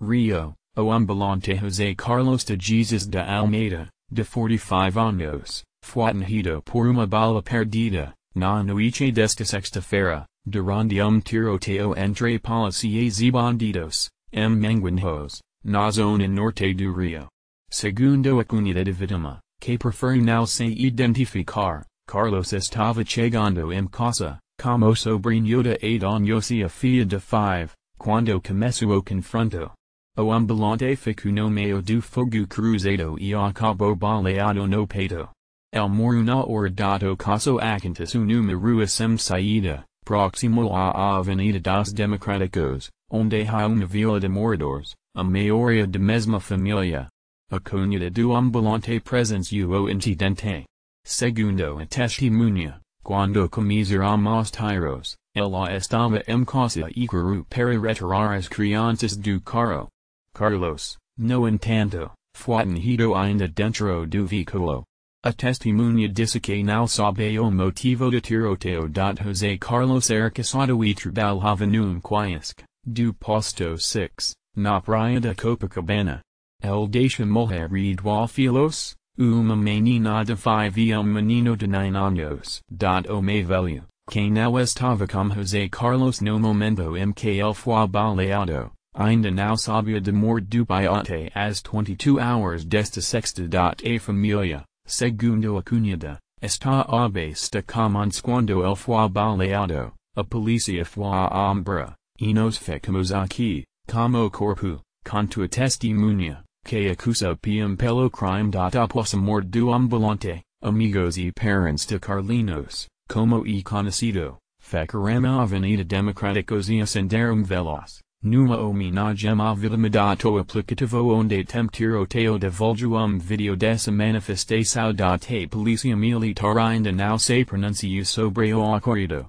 Rio, o ambulante José Carlos de Jesus de Almeida, de 45 años, fue ungido por uma bala perdida, na noite desta sexta-feira, durante um tiroteo entre policiais e bandidos, m manguinhos, na zona norte do Rio. Segundo a comunidade vítima, que prefere não se identificar, Carlos estava chegando em casa, como sobrinho de 8 años e a filha de 5, quando começou o confronto. O ambulante ficunome do fogu cruzado e acabo baleado no peito. El moruna ordato caso acantis número sem saída, próximo a Avenida dos Democráticos, onde há una vila de moradores, a maioria de mesma família. A cônida do ambulante presence uo incidente. Segundo a testimonia, quando comiseramos tiros, ela estava em casa e quero para retirar as crianças do carro. Carlos, no entanto, fuatenido ainda dentro do veículo. A testemunha disse que não sabe o motivo do tiroteo. José Carlos Arcaçado e trabalhava num quiesque, do posto 6, na praia da Copacabana. El deixa mulher e do filos, uma menina de five e um menino de nine anos. Homem velho, que não estava com José Carlos no momento em que ele foi baleado ainda não sabia de mor do as 22 hours desta sexta.a família, segundo a cunhada, está a besta quando el foi baleado, a polícia foi a ombra, e nos ficamos aqui, como corpo, conto a testemunha, que acusa pm pelo crime após a mor ambulante, amigos e parents de Carlinos, como e conhecido, facarama avenida democráticos e ascenderum veloz. Numa o minagem avidamidato applicativo onde de divulguum video desa manifestação da policia militar ainda não se pronunciou sobre o ocorrido.